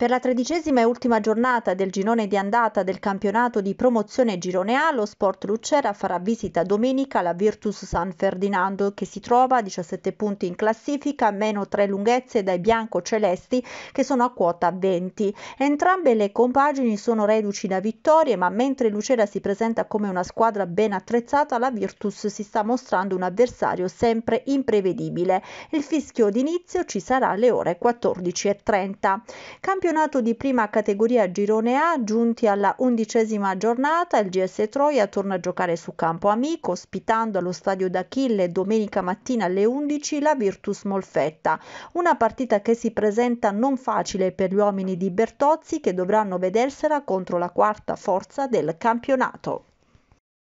Per la tredicesima e ultima giornata del girone di andata del campionato di promozione Girone A, lo Sport Lucera farà visita domenica alla Virtus San Ferdinando che si trova a 17 punti in classifica, meno 3 lunghezze dai bianco-celesti che sono a quota 20. Entrambe le compagini sono reduci da vittorie, ma mentre Lucera si presenta come una squadra ben attrezzata, la Virtus si sta mostrando un avversario sempre imprevedibile. Il fischio d'inizio ci sarà alle ore 14.30. Campionato campionato di prima categoria Girone A, giunti alla undicesima giornata, il GS Troia torna a giocare su campo amico, ospitando allo stadio d'Achille domenica mattina alle 11 la Virtus Molfetta. Una partita che si presenta non facile per gli uomini di Bertozzi che dovranno vedersela contro la quarta forza del campionato.